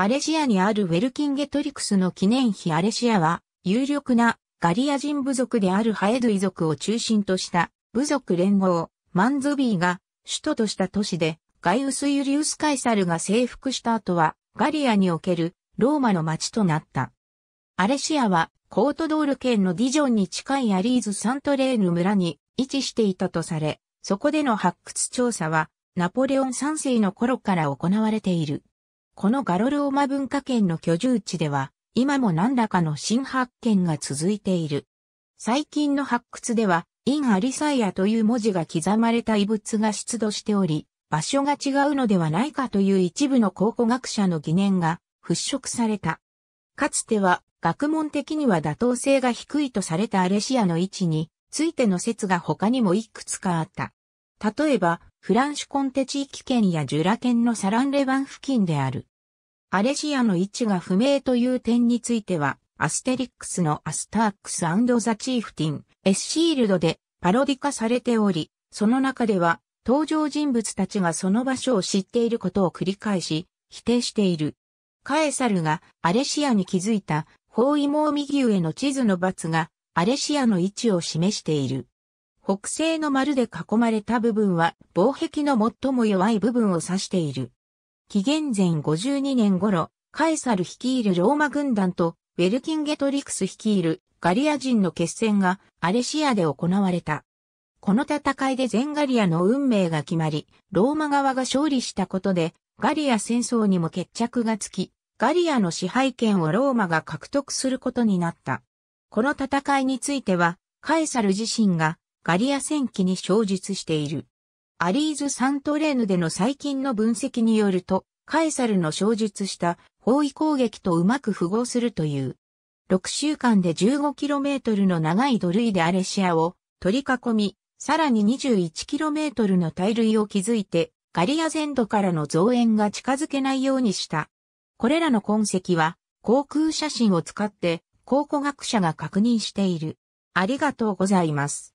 アレシアにあるウェルキンゲトリクスの記念碑アレシアは、有力なガリア人部族であるハエドイ族を中心とした部族連合、マンズビーが首都とした都市で、ガイウス・ユリウス・カイサルが征服した後は、ガリアにおけるローマの町となった。アレシアは、コートドール県のディジョンに近いアリーズ・サントレーヌ村に位置していたとされ、そこでの発掘調査は、ナポレオン3世の頃から行われている。このガロルオマ文化圏の居住地では、今も何らかの新発見が続いている。最近の発掘では、インアリサイアという文字が刻まれた遺物が出土しており、場所が違うのではないかという一部の考古学者の疑念が払拭された。かつては学問的には妥当性が低いとされたアレシアの位置についての説が他にもいくつかあった。例えば、フランシュコンテ地域圏やジュラ圏のサランレバン付近である。アレシアの位置が不明という点については、アステリックスのアスタークスザ・チーフティン、エスシールドでパロディ化されており、その中では登場人物たちがその場所を知っていることを繰り返し否定している。カエサルがアレシアに気づいた包囲網右上の地図の罰がアレシアの位置を示している。北西の丸で囲まれた部分は、防壁の最も弱い部分を指している。紀元前52年頃、カエサル率いるローマ軍団と、ウェルキンゲトリクス率いるガリア人の決戦がアレシアで行われた。この戦いで全ガリアの運命が決まり、ローマ側が勝利したことで、ガリア戦争にも決着がつき、ガリアの支配権をローマが獲得することになった。この戦いについては、カエサル自身がガリア戦記に小述している。アリーズ・サントレーヌでの最近の分析によると、カエサルの小述した包囲攻撃とうまく符合するという。6週間で 15km の長い土塁でアレシアを取り囲み、さらに 21km の大塁を築いて、ガリア全土からの増援が近づけないようにした。これらの痕跡は、航空写真を使って考古学者が確認している。ありがとうございます。